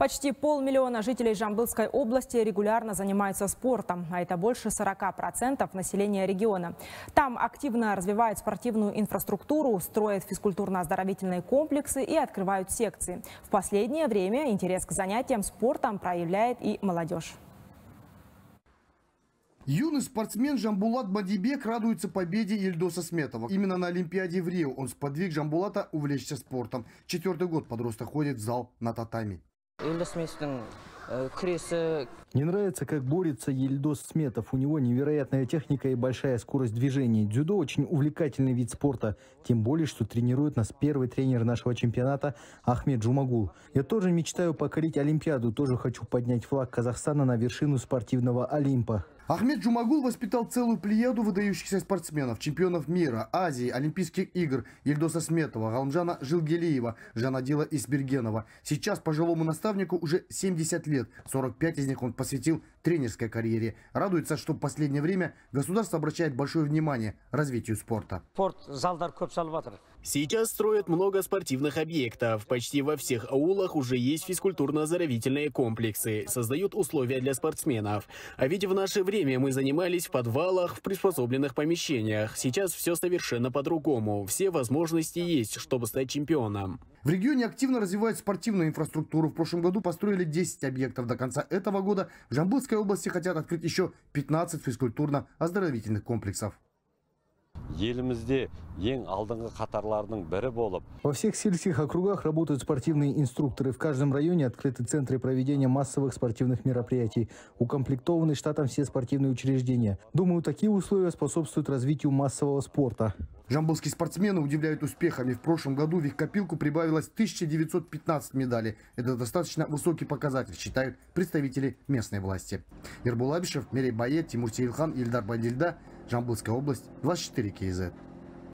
Почти полмиллиона жителей Жамбылской области регулярно занимаются спортом, а это больше 40% населения региона. Там активно развивают спортивную инфраструктуру, строят физкультурно-оздоровительные комплексы и открывают секции. В последнее время интерес к занятиям спортом проявляет и молодежь. Юный спортсмен Жамбулат Бадибек радуется победе Ильдоса Сметова. Именно на Олимпиаде в Рио он сподвиг Жамбулата увлечься спортом. Четвертый год подросток ходит в зал на татами. Э, э, Не нравится, как борется Ельдос Сметов. У него невероятная техника и большая скорость движения. Дзюдо очень увлекательный вид спорта, тем более, что тренирует нас первый тренер нашего чемпионата Ахмед Джумагул. Я тоже мечтаю покорить Олимпиаду, тоже хочу поднять флаг Казахстана на вершину спортивного Олимпа. Ахмед Джумагул воспитал целую плеяду выдающихся спортсменов, чемпионов мира, Азии, Олимпийских игр, Ильдоса Сметова, Галмжана Жилгелиева, Жанадила Исбергенова. Сейчас пожилому наставнику уже 70 лет, 45 из них он посвятил тренерской карьере. Радуется, что в последнее время государство обращает большое внимание развитию спорта. Сейчас строят много спортивных объектов. Почти во всех аулах уже есть физкультурно-оздоровительные комплексы. Создают условия для спортсменов. А ведь в наше время мы занимались в подвалах, в приспособленных помещениях. Сейчас все совершенно по-другому. Все возможности есть, чтобы стать чемпионом. В регионе активно развивают спортивную инфраструктуру. В прошлом году построили 10 объектов. До конца этого года в Жамбылской области хотят открыть еще 15 физкультурно-оздоровительных комплексов. Во всех сельских округах работают спортивные инструкторы. В каждом районе открыты центры проведения массовых спортивных мероприятий. Укомплектованы штатом все спортивные учреждения. Думаю, такие условия способствуют развитию массового спорта. Жамбылские спортсмены удивляют успехами. В прошлом году в их копилку прибавилось 1915 медалей. Это достаточно высокий показатель, считают представители местной власти. Ербулабишев, Мерей Бае, Тимур Сейлхан, Ильдар Бадильда, Жамбылская область, 24 КИЗ.